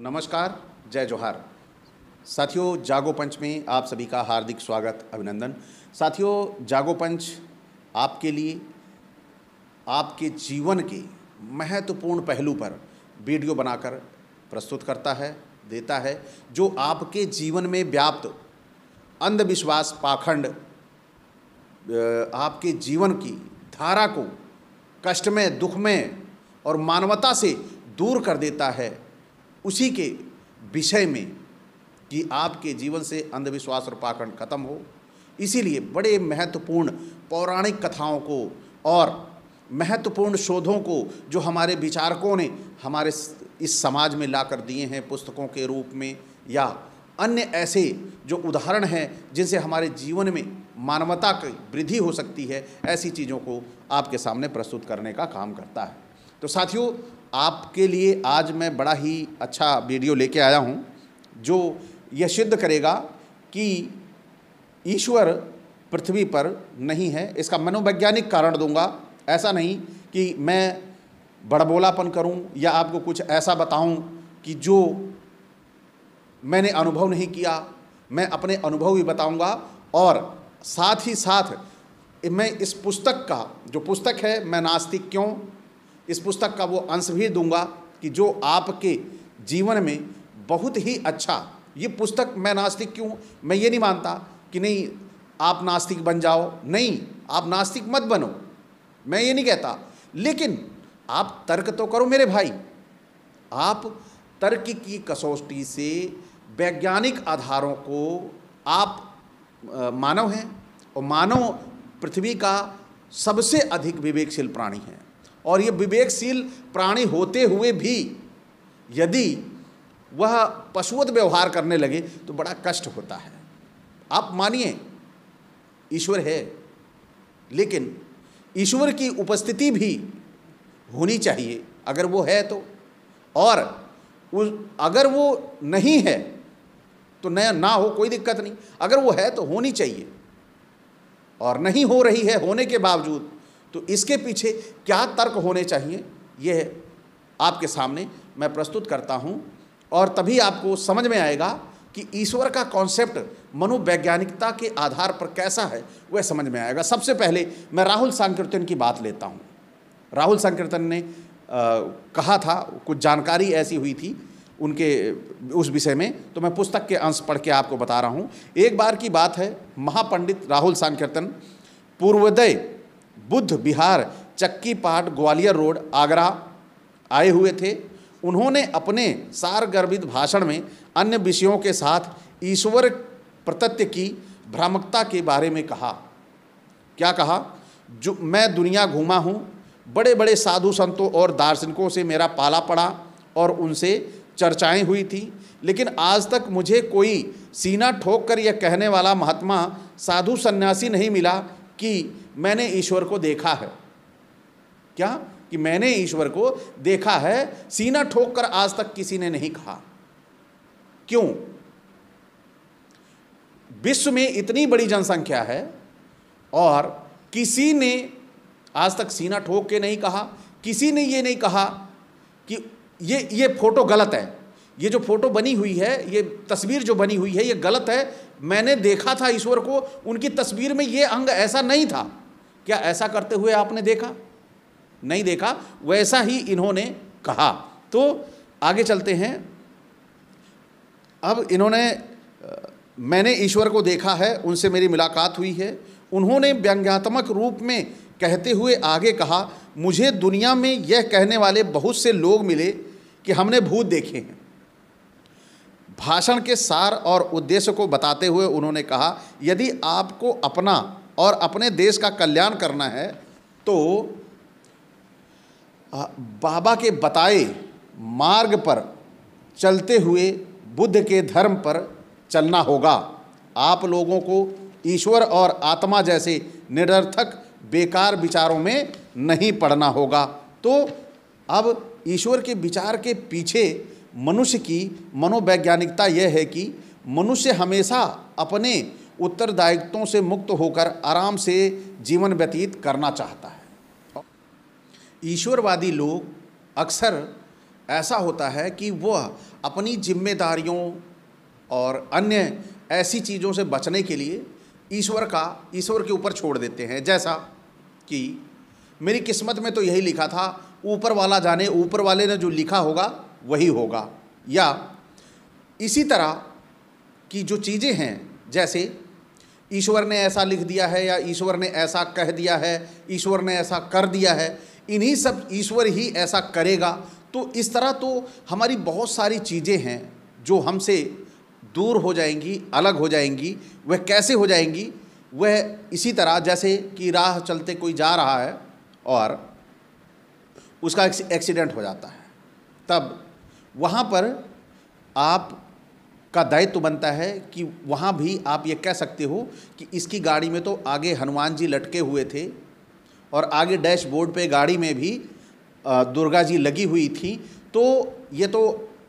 नमस्कार जय जोहार साथियों जागो पंच में आप सभी का हार्दिक स्वागत अभिनंदन साथियों जागो पंच आपके लिए आपके जीवन के महत्वपूर्ण पहलू पर वीडियो बनाकर प्रस्तुत करता है देता है जो आपके जीवन में व्याप्त अंधविश्वास पाखंड आपके जीवन की धारा को कष्ट में दुख में और मानवता से दूर कर देता है उसी के विषय में कि आपके जीवन से अंधविश्वास और पाखंड खत्म हो इसीलिए बड़े महत्वपूर्ण पौराणिक कथाओं को और महत्वपूर्ण शोधों को जो हमारे विचारकों ने हमारे इस समाज में ला कर दिए हैं पुस्तकों के रूप में या अन्य ऐसे जो उदाहरण हैं जिनसे हमारे जीवन में मानवता की वृद्धि हो सकती है ऐसी चीज़ों को आपके सामने प्रस्तुत करने का काम करता है तो साथियों आपके लिए आज मैं बड़ा ही अच्छा वीडियो लेके आया हूँ जो यह सिद्ध करेगा कि ईश्वर पृथ्वी पर नहीं है इसका मनोवैज्ञानिक कारण दूंगा ऐसा नहीं कि मैं बड़बोलापन करूं या आपको कुछ ऐसा बताऊं कि जो मैंने अनुभव नहीं किया मैं अपने अनुभव भी बताऊंगा और साथ ही साथ मैं इस पुस्तक का जो पुस्तक है मैं नास्तिक क्यों इस पुस्तक का वो अंश भी दूंगा कि जो आपके जीवन में बहुत ही अच्छा ये पुस्तक मैं नास्तिक क्यों मैं ये नहीं मानता कि नहीं आप नास्तिक बन जाओ नहीं आप नास्तिक मत बनो मैं ये नहीं कहता लेकिन आप तर्क तो करो मेरे भाई आप तर्क की कसौटी से वैज्ञानिक आधारों को आप मानव हैं और मानव पृथ्वी का सबसे अधिक विवेकशील प्राणी है और ये विवेकशील प्राणी होते हुए भी यदि वह पशुवत व्यवहार करने लगे तो बड़ा कष्ट होता है आप मानिए ईश्वर है लेकिन ईश्वर की उपस्थिति भी होनी चाहिए अगर वो है तो और उस अगर वो नहीं है तो नया ना हो कोई दिक्कत नहीं अगर वो है तो होनी चाहिए और नहीं हो रही है होने के बावजूद तो इसके पीछे क्या तर्क होने चाहिए यह आपके सामने मैं प्रस्तुत करता हूँ और तभी आपको समझ में आएगा कि ईश्वर का कॉन्सेप्ट मनोवैज्ञानिकता के आधार पर कैसा है वह समझ में आएगा सबसे पहले मैं राहुल संकीर्तन की बात लेता हूँ राहुल संकीर्तन ने आ, कहा था कुछ जानकारी ऐसी हुई थी उनके उस विषय में तो मैं पुस्तक के अंश पढ़ के आपको बता रहा हूँ एक बार की बात है महापंडित राहुल सांकीर्तन पूर्वोदय बुद्ध बिहार चक्की पहाड़ ग्वालियर रोड आगरा आए हुए थे उन्होंने अपने सारगर्भित भाषण में अन्य विषयों के साथ ईश्वर प्रतत्य की भ्रामकता के बारे में कहा क्या कहा जो मैं दुनिया घूमा हूँ बड़े बड़े साधु संतों और दार्शनिकों से मेरा पाला पड़ा और उनसे चर्चाएं हुई थी लेकिन आज तक मुझे कोई सीना ठोक कर यह कहने वाला महात्मा साधु सन्यासी नहीं मिला कि मैंने ईश्वर को देखा है क्या कि मैंने ईश्वर को देखा है सीना ठोक कर आज तक किसी ने नहीं कहा क्यों विश्व में इतनी बड़ी जनसंख्या है और किसी ने आज तक सीना ठोक के नहीं कहा किसी ने ये नहीं कहा कि ये ये फोटो गलत है ये जो फोटो बनी हुई है ये तस्वीर जो बनी हुई है ये गलत है मैंने देखा था ईश्वर को उनकी तस्वीर में ये अंग ऐसा नहीं था क्या ऐसा करते हुए आपने देखा नहीं देखा वैसा ही इन्होंने कहा तो आगे चलते हैं अब इन्होंने मैंने ईश्वर को देखा है उनसे मेरी मुलाकात हुई है उन्होंने व्यंग्यात्मक रूप में कहते हुए आगे कहा मुझे दुनिया में यह कहने वाले बहुत से लोग मिले कि हमने भूत देखे हैं भाषण के सार और उद्देश्य को बताते हुए उन्होंने कहा यदि आपको अपना और अपने देश का कल्याण करना है तो बाबा के बताए मार्ग पर चलते हुए बुद्ध के धर्म पर चलना होगा आप लोगों को ईश्वर और आत्मा जैसे निरर्थक बेकार विचारों में नहीं पड़ना होगा तो अब ईश्वर के विचार के पीछे मनुष्य की मनोवैज्ञानिकता यह है कि मनुष्य हमेशा अपने उत्तरदायित्वों से मुक्त होकर आराम से जीवन व्यतीत करना चाहता है ईश्वरवादी लोग अक्सर ऐसा होता है कि वह अपनी जिम्मेदारियों और अन्य ऐसी चीज़ों से बचने के लिए ईश्वर का ईश्वर के ऊपर छोड़ देते हैं जैसा कि मेरी किस्मत में तो यही लिखा था ऊपर वाला जाने ऊपर वाले ने जो लिखा होगा वही होगा या इसी तरह की जो चीज़ें हैं जैसे ईश्वर ने ऐसा लिख दिया है या ईश्वर ने ऐसा कह दिया है ईश्वर ने ऐसा कर दिया है इन्हीं सब ईश्वर ही ऐसा करेगा तो इस तरह तो हमारी बहुत सारी चीज़ें हैं जो हमसे दूर हो जाएंगी अलग हो जाएंगी वह कैसे हो जाएंगी वह इसी तरह जैसे कि राह चलते कोई जा रहा है और उसका एक्सीडेंट हो जाता है तब वहाँ पर आप का दायित्व बनता है कि वहाँ भी आप ये कह सकते हो कि इसकी गाड़ी में तो आगे हनुमान जी लटके हुए थे और आगे डैशबोर्ड पे गाड़ी में भी दुर्गा जी लगी हुई थी तो ये तो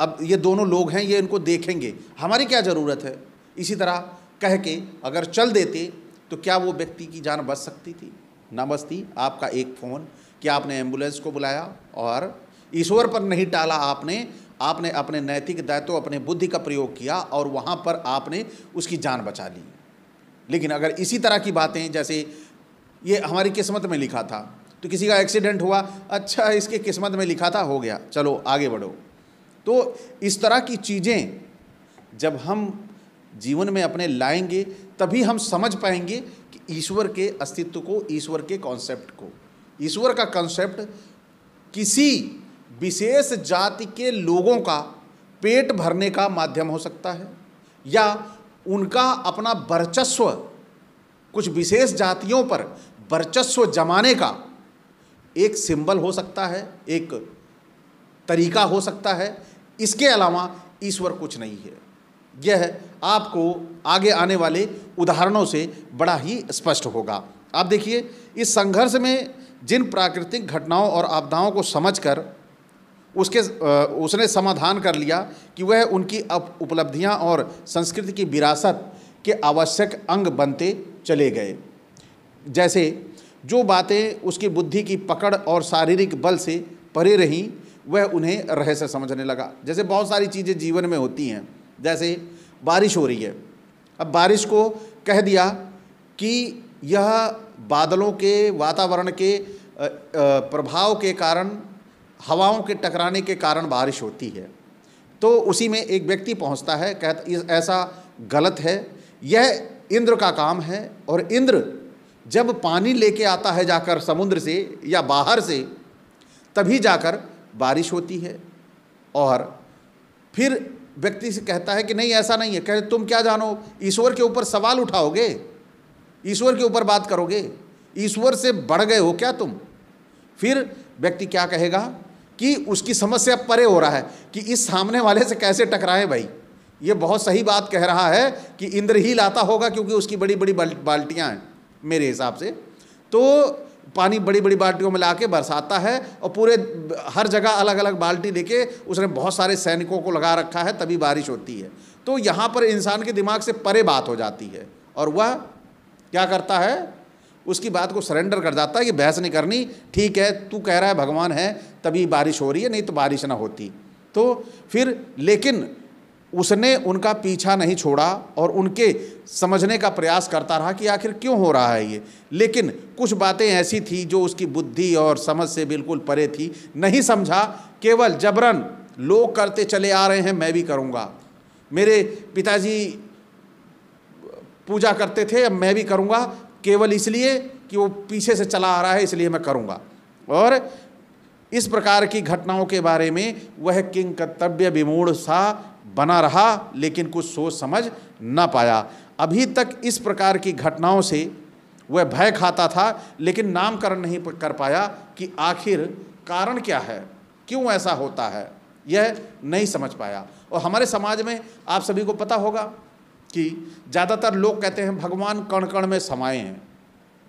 अब ये दोनों लोग हैं ये इनको देखेंगे हमारी क्या ज़रूरत है इसी तरह कह के अगर चल देते तो क्या वो व्यक्ति की जान बच सकती थी ना बचती आपका एक फ़ोन कि आपने एम्बुलेंस को बुलाया और ईश्वर पर नहीं टाला आपने आपने अपने नैतिक दायित्व अपने बुद्धि का प्रयोग किया और वहाँ पर आपने उसकी जान बचा ली लेकिन अगर इसी तरह की बातें जैसे ये हमारी किस्मत में लिखा था तो किसी का एक्सीडेंट हुआ अच्छा इसके किस्मत में लिखा था हो गया चलो आगे बढ़ो तो इस तरह की चीज़ें जब हम जीवन में अपने लाएंगे तभी हम समझ पाएंगे कि ईश्वर के अस्तित्व को ईश्वर के कॉन्सेप्ट को ईश्वर का कॉन्सेप्ट किसी विशेष जाति के लोगों का पेट भरने का माध्यम हो सकता है या उनका अपना वर्चस्व कुछ विशेष जातियों पर वर्चस्व जमाने का एक सिंबल हो सकता है एक तरीका हो सकता है इसके अलावा ईश्वर कुछ नहीं है यह आपको आगे आने वाले उदाहरणों से बड़ा ही स्पष्ट होगा आप देखिए इस संघर्ष में जिन प्राकृतिक घटनाओं और आपदाओं को समझकर उसके उसने समाधान कर लिया कि वह उनकी उपलब्धियां और संस्कृति की विरासत के आवश्यक अंग बनते चले गए जैसे जो बातें उसकी बुद्धि की पकड़ और शारीरिक बल से परे रहीं वह उन्हें रहस्य समझने लगा जैसे बहुत सारी चीज़ें जीवन में होती हैं जैसे बारिश हो रही है अब बारिश को कह दिया कि यह बादलों के वातावरण के प्रभाव के कारण हवाओं के टकराने के कारण बारिश होती है तो उसी में एक व्यक्ति पहुंचता है कहता ऐसा गलत है यह इंद्र का काम है और इंद्र जब पानी लेके आता है जाकर समुद्र से या बाहर से तभी जाकर बारिश होती है और फिर व्यक्ति से कहता है कि नहीं ऐसा नहीं है कह तुम क्या जानो ईश्वर के ऊपर सवाल उठाओगे ईश्वर के ऊपर बात करोगे ईश्वर से बढ़ गए हो क्या तुम फिर व्यक्ति क्या कहेगा कि उसकी समस्या परे हो रहा है कि इस सामने वाले से कैसे टकराए भाई ये बहुत सही बात कह रहा है कि इंद्र ही लाता होगा क्योंकि उसकी बड़ी बड़ी बाल्टियाँ हैं मेरे हिसाब से तो पानी बड़ी बड़ी बाल्टियों में ला के बरसाता है और पूरे हर जगह अलग अलग बाल्टी लेके उसने बहुत सारे सैनिकों को लगा रखा है तभी बारिश होती है तो यहाँ पर इंसान के दिमाग से परे बात हो जाती है और वह क्या करता है उसकी बात को सरेंडर कर जाता है कि बहस नहीं करनी ठीक है तू कह रहा है भगवान है तभी बारिश हो रही है नहीं तो बारिश ना होती तो फिर लेकिन उसने उनका पीछा नहीं छोड़ा और उनके समझने का प्रयास करता रहा कि आखिर क्यों हो रहा है ये लेकिन कुछ बातें ऐसी थी जो उसकी बुद्धि और समझ से बिल्कुल परे थी नहीं समझा केवल जबरन लोग करते चले आ रहे हैं मैं भी करूँगा मेरे पिताजी पूजा करते थे अब मैं भी करूँगा केवल इसलिए कि वो पीछे से चला आ रहा है इसलिए मैं करूँगा और इस प्रकार की घटनाओं के बारे में वह किंग कर्तव्य विमूढ़ सा बना रहा लेकिन कुछ सोच समझ न पाया अभी तक इस प्रकार की घटनाओं से वह भय खाता था लेकिन नामकरण नहीं कर पाया कि आखिर कारण क्या है क्यों ऐसा होता है यह नहीं समझ पाया और हमारे समाज में आप सभी को पता होगा कि ज़्यादातर लोग कहते हैं भगवान कण कण में समाये हैं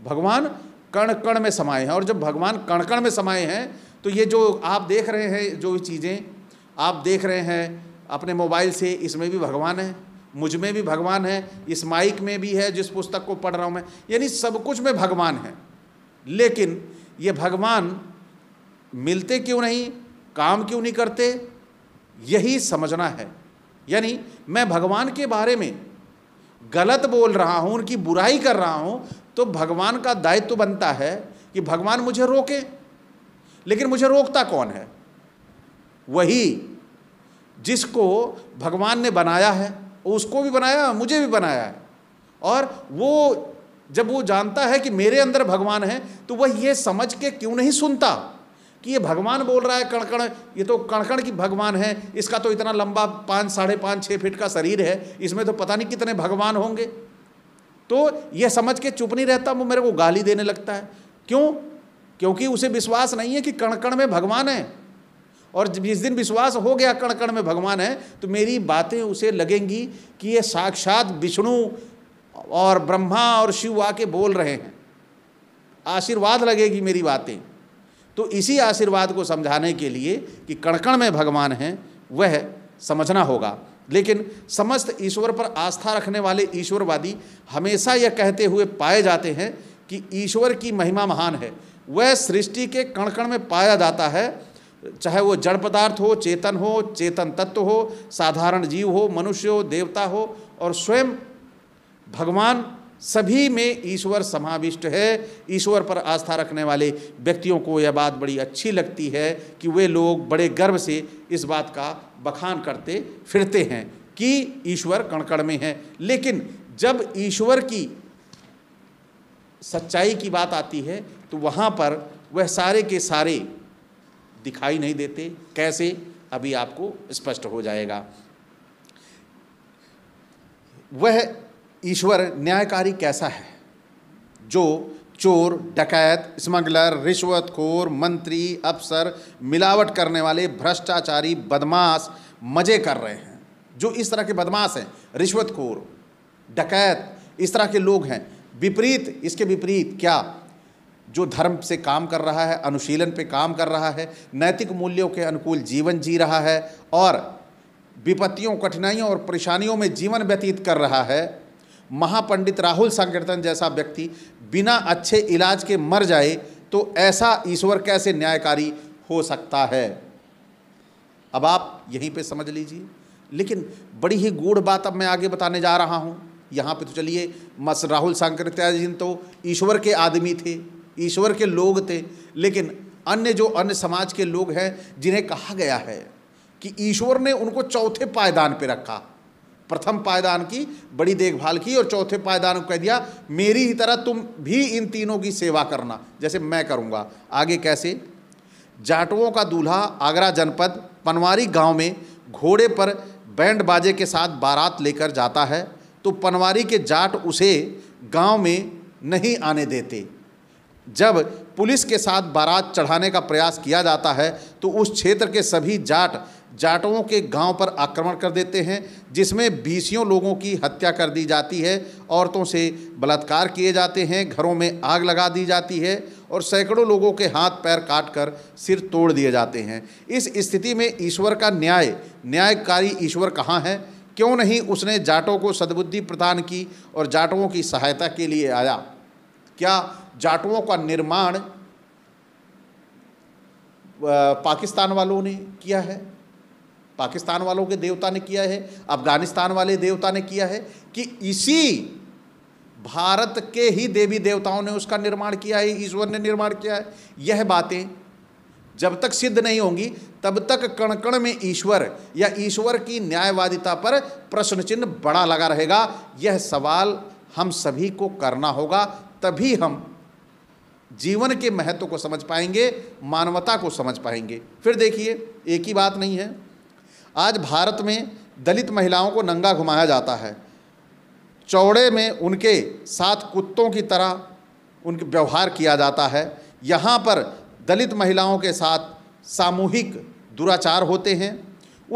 भगवान कण कण में समाये हैं और जब भगवान कण कण में समाये हैं तो ये जो आप देख रहे हैं जो चीज़ें आप देख रहे हैं अपने मोबाइल से इसमें भी भगवान है मुझ में भी भगवान है इस माइक में भी है जिस पुस्तक को पढ़ रहा हूँ मैं यानी सब कुछ में भगवान है लेकिन ये भगवान मिलते क्यों नहीं काम क्यों नहीं करते यही समझना है यानी मैं भगवान के बारे में गलत बोल रहा हूँ उनकी बुराई कर रहा हूँ तो भगवान का दायित्व तो बनता है कि भगवान मुझे रोके लेकिन मुझे रोकता कौन है वही जिसको भगवान ने बनाया है उसको भी बनाया मुझे भी बनाया है और वो जब वो जानता है कि मेरे अंदर भगवान है तो वह ये समझ के क्यों नहीं सुनता कि ये भगवान बोल रहा है कणकण ये तो कणकण की भगवान है इसका तो इतना लंबा पाँच साढ़े पाँच छः फीट का शरीर है इसमें तो पता नहीं कितने भगवान होंगे तो ये समझ के चुप नहीं रहता वो मेरे को गाली देने लगता है क्यों क्योंकि उसे विश्वास नहीं है कि कणकण में भगवान है और जिस दिन विश्वास हो गया कणकण में भगवान है तो मेरी बातें उसे लगेंगी कि ये साक्षात विष्णु और ब्रह्मा और शिव आके बोल रहे हैं आशीर्वाद लगेगी मेरी बातें तो इसी आशीर्वाद को समझाने के लिए कि कणकण में भगवान हैं वह समझना होगा लेकिन समस्त ईश्वर पर आस्था रखने वाले ईश्वरवादी हमेशा यह कहते हुए पाए जाते हैं कि ईश्वर की महिमा महान है वह सृष्टि के कण कण में पाया जाता है चाहे वो जड़ पदार्थ हो चेतन हो चेतन तत्व हो साधारण जीव हो मनुष्य हो देवता हो और स्वयं भगवान सभी में ईश्वर समाविष्ट है ईश्वर पर आस्था रखने वाले व्यक्तियों को यह बात बड़ी अच्छी लगती है कि वे लोग बड़े गर्व से इस बात का बखान करते फिरते हैं कि ईश्वर कणकण में है लेकिन जब ईश्वर की सच्चाई की बात आती है तो वहाँ पर वह सारे के सारे दिखाई नहीं देते कैसे अभी आपको स्पष्ट हो जाएगा वह ईश्वर न्यायकारी कैसा है जो चोर डकैत स्मगलर रिश्वतखोर मंत्री अफसर मिलावट करने वाले भ्रष्टाचारी बदमाश मज़े कर रहे हैं जो इस तरह के बदमाश हैं रिश्वतखोर डकैत इस तरह के लोग हैं विपरीत इसके विपरीत क्या जो धर्म से काम कर रहा है अनुशीलन पे काम कर रहा है नैतिक मूल्यों के अनुकूल जीवन जी रहा है और विपत्तियों कठिनाइयों और परेशानियों में जीवन व्यतीत कर रहा है महापंडित राहुल संकीर्तन जैसा व्यक्ति बिना अच्छे इलाज के मर जाए तो ऐसा ईश्वर कैसे न्यायकारी हो सकता है अब आप यहीं पे समझ लीजिए लेकिन बड़ी ही गूढ़ बात अब मैं आगे बताने जा रहा हूँ यहाँ पे तो चलिए मस राहुल जी तो ईश्वर के आदमी थे ईश्वर के लोग थे लेकिन अन्य जो अन्य समाज के लोग हैं जिन्हें कहा गया है कि ईश्वर ने उनको चौथे पायदान पे रखा प्रथम पायदान की बड़ी देखभाल की और चौथे पायदान को कह दिया मेरी ही तरह तुम भी इन तीनों की सेवा करना जैसे मैं करूँगा आगे कैसे जाटवों का दूल्हा आगरा जनपद पनवारी गांव में घोड़े पर बैंड बाजे के साथ बारात लेकर जाता है तो पनवारी के जाट उसे गांव में नहीं आने देते जब पुलिस के साथ बारात चढ़ाने का प्रयास किया जाता है तो उस क्षेत्र के सभी जाट जाटों के गांव पर आक्रमण कर देते हैं जिसमें बीसियों लोगों की हत्या कर दी जाती है औरतों से बलात्कार किए जाते हैं घरों में आग लगा दी जाती है और सैकड़ों लोगों के हाथ पैर काट कर सिर तोड़ दिए जाते हैं इस स्थिति में ईश्वर का न्याय न्यायकारी ईश्वर कहाँ है क्यों नहीं उसने जाटों को सद्बुद्धि प्रदान की और जाटों की सहायता के लिए आया क्या जाटुओं का निर्माण पाकिस्तान वालों ने किया है पाकिस्तान वालों के देवता ने किया है अफगानिस्तान वाले देवता ने किया है कि इसी भारत के ही देवी देवताओं ने उसका निर्माण किया है ईश्वर ने निर्माण किया है यह बातें जब तक सिद्ध नहीं होंगी तब तक कण कण में ईश्वर या ईश्वर की न्यायवादिता पर प्रश्न चिन्ह बड़ा लगा रहेगा यह सवाल हम सभी को करना होगा तभी हम जीवन के महत्व को समझ पाएंगे मानवता को समझ पाएंगे फिर देखिए एक ही बात नहीं है आज भारत में दलित महिलाओं को नंगा घुमाया जाता है चौड़े में उनके साथ कुत्तों की तरह उनके व्यवहार किया जाता है यहाँ पर दलित महिलाओं के साथ सामूहिक दुराचार होते हैं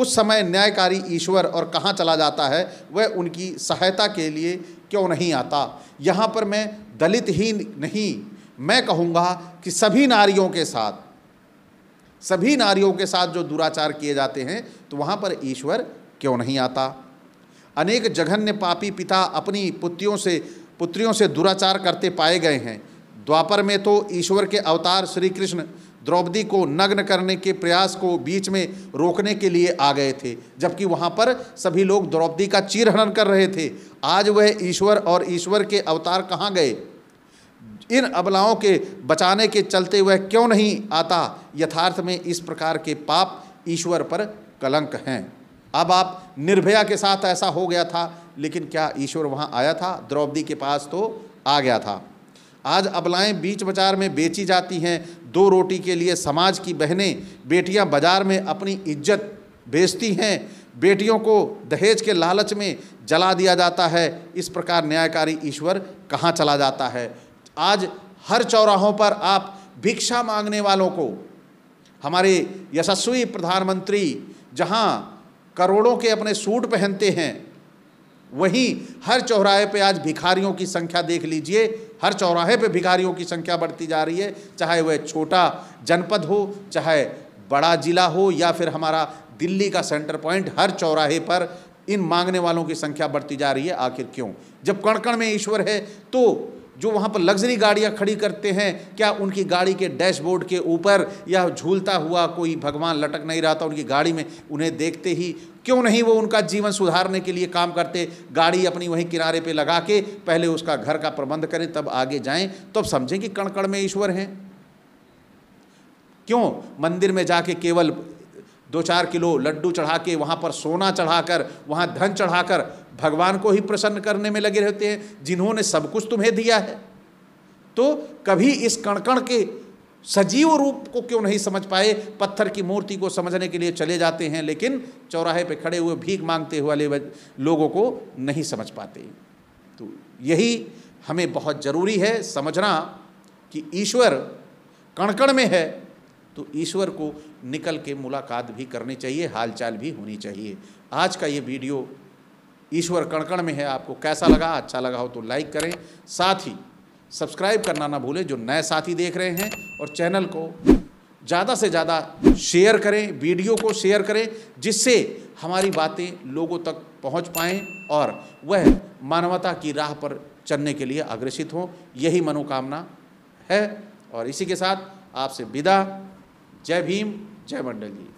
उस समय न्यायकारी ईश्वर और कहाँ चला जाता है वह उनकी सहायता के लिए क्यों नहीं आता यहाँ पर मैं दलित ही नहीं मैं कहूँगा कि सभी नारियों के साथ सभी नारियों के साथ जो दुराचार किए जाते हैं तो वहाँ पर ईश्वर क्यों नहीं आता अनेक जघन्य पापी पिता अपनी पुत्रियों से पुत्रियों से दुराचार करते पाए गए हैं द्वापर में तो ईश्वर के अवतार श्री कृष्ण द्रौपदी को नग्न करने के प्रयास को बीच में रोकने के लिए आ गए थे जबकि वहाँ पर सभी लोग द्रौपदी का चीरहरण कर रहे थे आज वह ईश्वर और ईश्वर के अवतार कहाँ गए इन अबलाओं के बचाने के चलते वह क्यों नहीं आता यथार्थ में इस प्रकार के पाप ईश्वर पर कलंक हैं अब आप निर्भया के साथ ऐसा हो गया था लेकिन क्या ईश्वर वहाँ आया था द्रौपदी के पास तो आ गया था आज अबलाएं बीच बाजार में बेची जाती हैं दो रोटी के लिए समाज की बहनें बेटियां बाजार में अपनी इज्जत बेचती हैं बेटियों को दहेज के लालच में जला दिया जाता है इस प्रकार न्यायकारी ईश्वर कहाँ चला जाता है आज हर चौराहों पर आप भिक्षा मांगने वालों को हमारे यशस्वी प्रधानमंत्री जहां करोड़ों के अपने सूट पहनते हैं वहीं हर चौराहे पे आज भिखारियों की संख्या देख लीजिए हर चौराहे पे भिखारियों की संख्या बढ़ती जा रही है चाहे वह छोटा जनपद हो चाहे बड़ा जिला हो या फिर हमारा दिल्ली का सेंटर पॉइंट हर चौराहे पर इन मांगने वालों की संख्या बढ़ती जा रही है आखिर क्यों जब कण कण में ईश्वर है तो जो वहाँ पर लग्जरी गाड़ियाँ खड़ी करते हैं क्या उनकी गाड़ी के डैशबोर्ड के ऊपर या झूलता हुआ कोई भगवान लटक नहीं रहा था उनकी गाड़ी में उन्हें देखते ही क्यों नहीं वो उनका जीवन सुधारने के लिए काम करते गाड़ी अपनी वहीं किनारे पे लगा के पहले उसका घर का प्रबंध करें तब आगे जाएं तब तो समझें कि कणकण में ईश्वर हैं क्यों मंदिर में जाके केवल दो चार किलो लड्डू चढ़ा के वहाँ पर सोना चढ़ाकर वहाँ धन चढ़ाकर भगवान को ही प्रसन्न करने में लगे रहते हैं जिन्होंने सब कुछ तुम्हें दिया है तो कभी इस कणकण के सजीव रूप को क्यों नहीं समझ पाए पत्थर की मूर्ति को समझने के लिए चले जाते हैं लेकिन चौराहे पे खड़े हुए भीख मांगते वाले लोगों को नहीं समझ पाते तो यही हमें बहुत ज़रूरी है समझना कि ईश्वर कणकण में है तो ईश्वर को निकल के मुलाकात भी करनी चाहिए हालचाल भी होनी चाहिए आज का ये वीडियो ईश्वर कणकण में है आपको कैसा लगा अच्छा लगा हो तो लाइक करें साथ ही सब्सक्राइब करना ना भूलें जो नए साथी देख रहे हैं और चैनल को ज़्यादा से ज़्यादा शेयर करें वीडियो को शेयर करें जिससे हमारी बातें लोगों तक पहुंच पाएँ और वह मानवता की राह पर चलने के लिए अग्रसित हों यही मनोकामना है और इसी के साथ आपसे विदा जय भीम जय मंडल जी